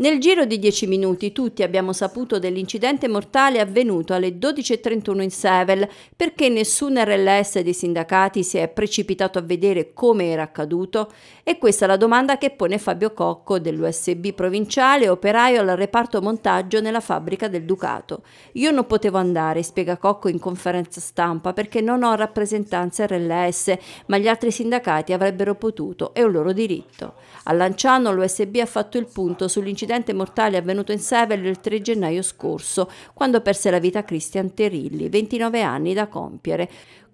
Nel giro di 10 minuti tutti abbiamo saputo dell'incidente mortale avvenuto alle 12.31 in Sevel perché nessun RLS dei sindacati si è precipitato a vedere come era accaduto e questa è la domanda che pone Fabio Cocco dell'USB provinciale operaio al reparto montaggio nella fabbrica del Ducato. Io non potevo andare, spiega Cocco in conferenza stampa perché non ho rappresentanza RLS ma gli altri sindacati avrebbero potuto, è un loro diritto. A Lanciano l'USB ha fatto il punto sull'incidente incidente mortale avvenuto in Sevel il 3 gennaio scorso, quando perse la vita Christian Terilli, 29 anni da compiere.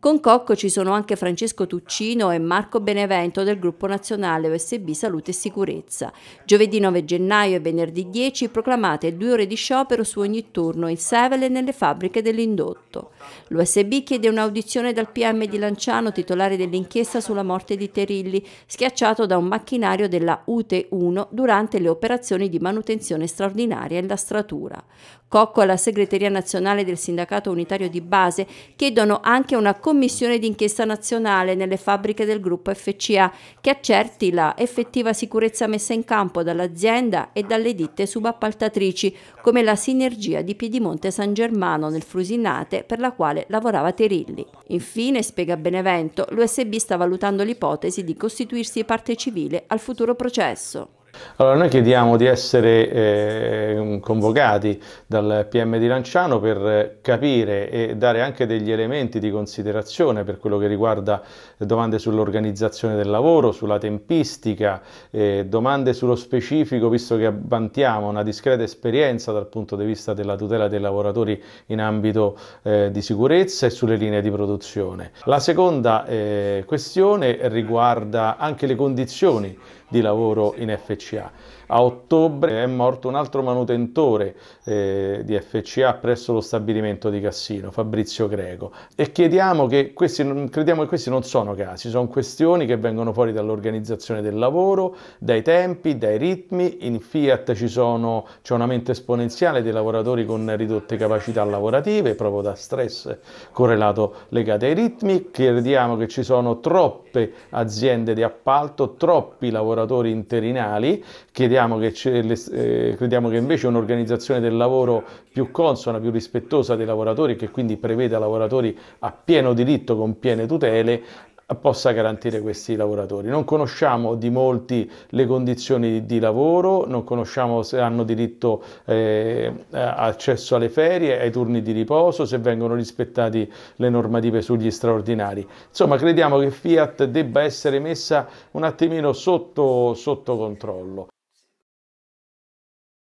Con Cocco ci sono anche Francesco Tuccino e Marco Benevento del gruppo nazionale USB Salute e Sicurezza. Giovedì 9 gennaio e venerdì 10 proclamate due ore di sciopero su ogni turno in Sevele e nelle fabbriche dell'indotto. L'USB chiede un'audizione dal PM di Lanciano, titolare dell'inchiesta sulla morte di Terilli, schiacciato da un macchinario della UT1 durante le operazioni di manutenzione straordinaria e lastratura. Cocco e la segreteria nazionale del sindacato unitario di base chiedono anche una commissione commissione d'inchiesta nazionale nelle fabbriche del gruppo FCA che accerti la effettiva sicurezza messa in campo dall'azienda e dalle ditte subappaltatrici, come la sinergia di Piedimonte San Germano nel Frusinate per la quale lavorava Terilli. Infine, spiega Benevento, l'USB sta valutando l'ipotesi di costituirsi parte civile al futuro processo. Allora, noi chiediamo di essere eh, convocati dal PM di Lanciano per capire e dare anche degli elementi di considerazione per quello che riguarda domande sull'organizzazione del lavoro, sulla tempistica, eh, domande sullo specifico, visto che abbantiamo una discreta esperienza dal punto di vista della tutela dei lavoratori in ambito eh, di sicurezza e sulle linee di produzione. La seconda eh, questione riguarda anche le condizioni di lavoro in FCA. A ottobre è morto un altro manutentore eh, di FCA presso lo stabilimento di Cassino, Fabrizio Greco, e chiediamo che questi, crediamo che questi non sono casi, sono questioni che vengono fuori dall'organizzazione del lavoro, dai tempi, dai ritmi. In Fiat ci sono, c'è un aumento esponenziale dei lavoratori con ridotte capacità lavorative, proprio da stress correlato legato ai ritmi. Crediamo che ci sono troppe aziende di appalto, troppi lavoratori lavoratori interinali, crediamo che, le, eh, crediamo che invece un'organizzazione del lavoro più consona, più rispettosa dei lavoratori, che quindi preveda lavoratori a pieno diritto con piene tutele, possa garantire questi lavoratori. Non conosciamo di molti le condizioni di lavoro, non conosciamo se hanno diritto eh, accesso alle ferie, ai turni di riposo, se vengono rispettati le normative sugli straordinari. Insomma, crediamo che Fiat debba essere messa un attimino sotto, sotto controllo.